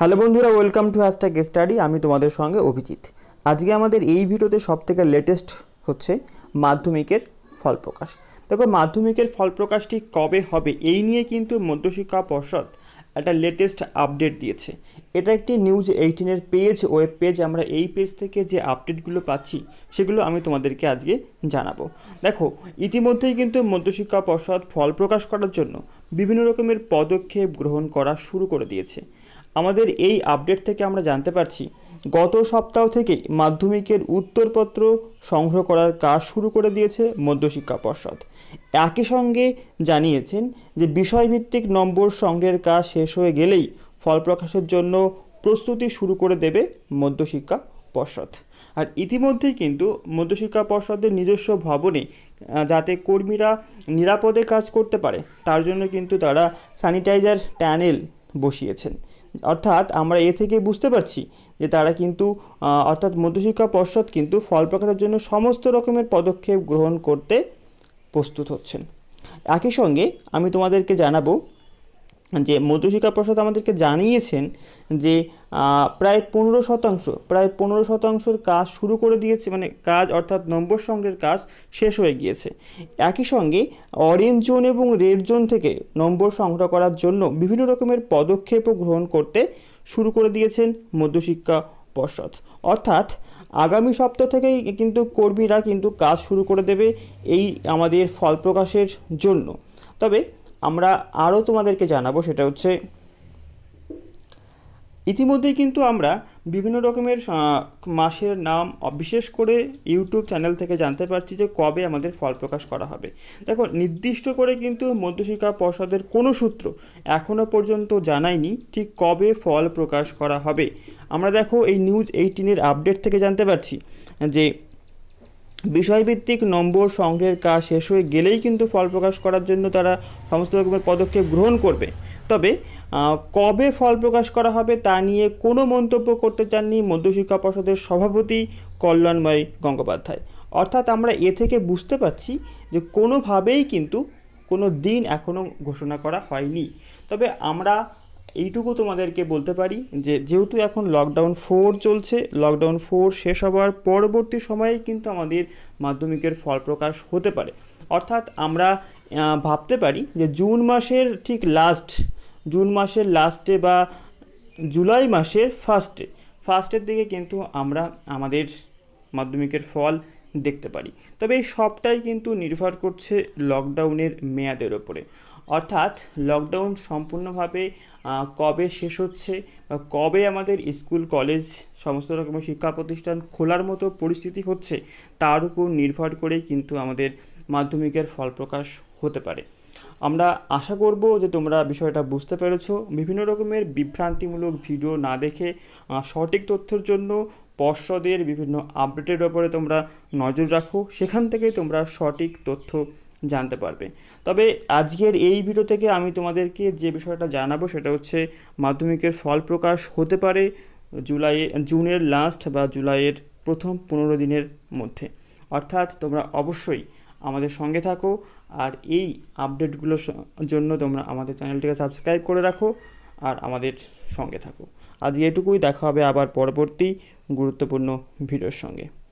hello বন্ধুরা welcome to hashtag study আমি তোমাদের সঙ্গে অভিজিৎ আজকে আমাদের এই ভিডিওতে সবথেকে লেটেস্ট হচ্ছে মাধ্যমিকের ফল প্রকাশ দেখো মাধ্যমিকের ফল প্রকাশটি কবে হবে এই নিয়ে কিন্তু মধ্যশিক্ষা পর্ষদ একটা লেটেস্ট আপডেট দিয়েছে এটা একটি নিউজ এইটিনের পেজ ওয়েব পেজ আমরা এই পেজ থেকে যে আপডেটগুলো পাচ্ছি সেগুলো আমি তোমাদেরকে আজকে জানাবো দেখো ইতিমধ্যেই কিন্তু মধ্যশিক্ষা পর্ষদ ফল প্রকাশ করার জন্য বিভিন্ন রকমের পদক্ষেপ গ্রহণ করা শুরু করে দিয়েছে আমাদের এই আপডেট থেকে আমরা জানতে পারছি গত সপ্তাহ থেকে মাধ্যমিকের উত্তরপত্র সংগ্রহ করার কাজ শুরু করে দিয়েছে মধ্যশিক্ষা পর্ষদ একই সঙ্গে জানিয়েছেন যে বিষয়ভিত্তিক নম্বর সংগ্রহের কাজ শেষ হয়ে গেলেই ফল প্রকাশের জন্য প্রস্তুতি শুরু করে দেবে মধ্যশিক্ষা পর্ষদ আর ইতিমধ্যেই কিন্তু মধ্যশিক্ষা পর্ষদের নিজস্ব ভবনে যাতে কর্মীরা নিরাপদে কাজ করতে পারে তার জন্য কিন্তু তারা স্যানিটাইজার ট্যানেল বসিয়েছেন অর্থাৎ আমরা এ থেকে বুঝতে পারছি যে তারা কিন্তু অর্থাৎ মধ্যশিক্ষা পর্ষদ কিন্তু ফল প্রকাশের জন্য সমস্ত রকমের পদক্ষেপ গ্রহণ করতে প্রস্তুত হচ্ছেন একই সঙ্গে আমি তোমাদেরকে জানাবো যে মধ্যশিক্ষা প্রসাদ আমাদেরকে জানিয়েছেন যে প্রায় পনেরো শতাংশ প্রায় পনেরো শতাংশের কাজ শুরু করে দিয়েছে মানে কাজ অর্থাৎ নম্বর সংগ্রহের কাজ শেষ হয়ে গিয়েছে একই সঙ্গে অরেঞ্জ জোন এবং রেড জোন থেকে নম্বর সংগ্রহ করার জন্য বিভিন্ন রকমের পদক্ষেপও গ্রহণ করতে শুরু করে দিয়েছেন মধ্যশিক্ষা পর্ষদ অর্থাৎ আগামী সপ্তাহ থেকেই কিন্তু কর্মীরা কিন্তু কাজ শুরু করে দেবে এই আমাদের ফল প্রকাশের জন্য তবে আমরা আরও তোমাদেরকে জানাবো সেটা হচ্ছে ইতিমধ্যেই কিন্তু আমরা বিভিন্ন রকমের মাসের নাম বিশেষ করে ইউটিউব চ্যানেল থেকে জানতে পারছি যে কবে আমাদের ফল প্রকাশ করা হবে দেখো নির্দিষ্ট করে কিন্তু মধ্যশিক্ষা পর্ষদের কোনো সূত্র এখনও পর্যন্ত জানায়নি ঠিক কবে ফল প্রকাশ করা হবে আমরা দেখো এই নিউজ এইটিনের আপডেট থেকে জানতে পারছি যে বিষয়ভিত্তিক নম্বর সংগ্রহের কাজ শেষ হয়ে গেলেই কিন্তু ফল প্রকাশ করার জন্য তারা সমস্ত রকমের পদক্ষেপ গ্রহণ করবে তবে কবে ফল প্রকাশ করা হবে তা নিয়ে কোনো মন্তব্য করতে চাননি মধ্যশিক্ষা পর্ষদের সভাপতি কল্যাণময় গঙ্গোপাধ্যায় অর্থাৎ আমরা এ থেকে বুঝতে পারছি যে কোনোভাবেই কিন্তু কোনো দিন এখনও ঘোষণা করা হয়নি তবে আমরা এইটুকু তোমাদেরকে বলতে পারি যে যেহেতু এখন লকডাউন ফোর চলছে লকডাউন ফোর শেষ হওয়ার পরবর্তী সময়ে কিন্তু আমাদের মাধ্যমিকের ফল প্রকাশ হতে পারে অর্থাৎ আমরা ভাবতে পারি যে জুন মাসের ঠিক লাস্ট জুন মাসের লাস্টে বা জুলাই মাসের ফার্স্টে ফার্স্টের দিকে কিন্তু আমরা আমাদের মাধ্যমিকের ফল দেখতে পারি তবে এই সবটাই কিন্তু নির্ভর করছে লকডাউনের মেয়াদের ওপরে অর্থাৎ লকডাউন সম্পূর্ণভাবে কবে শেষ হচ্ছে বা কবে আমাদের স্কুল কলেজ সমস্ত রকমের শিক্ষা প্রতিষ্ঠান খোলার মতো পরিস্থিতি হচ্ছে তার উপর নির্ভর করে কিন্তু আমাদের মাধ্যমিকের ফল প্রকাশ হতে পারে আমরা আশা করব যে তোমরা বিষয়টা বুঝতে পেরেছ বিভিন্ন রকমের বিভ্রান্তিমূলক ভিডিও না দেখে সঠিক তথ্যের জন্য পর্ষদের বিভিন্ন আপডেটের ওপরে তোমরা নজর রাখো সেখান থেকে তোমরা সঠিক তথ্য জানতে পারবে তবে আজকের এই ভিডিও থেকে আমি তোমাদেরকে যে বিষয়টা জানাবো সেটা হচ্ছে মাধ্যমিকের ফল প্রকাশ হতে পারে জুলাই জুনের লাস্ট বা জুলাইয়ের প্রথম পনেরো দিনের মধ্যে অর্থাৎ তোমরা অবশ্যই আমাদের সঙ্গে থাকো আর এই আপডেটগুলোর জন্য তোমরা আমাদের চ্যানেলটিকে সাবস্ক্রাইব করে রাখো আর আমাদের সঙ্গে থাকো আজ এটুকুই দেখা হবে আবার পরবর্তী গুরুত্বপূর্ণ ভিডিওর সঙ্গে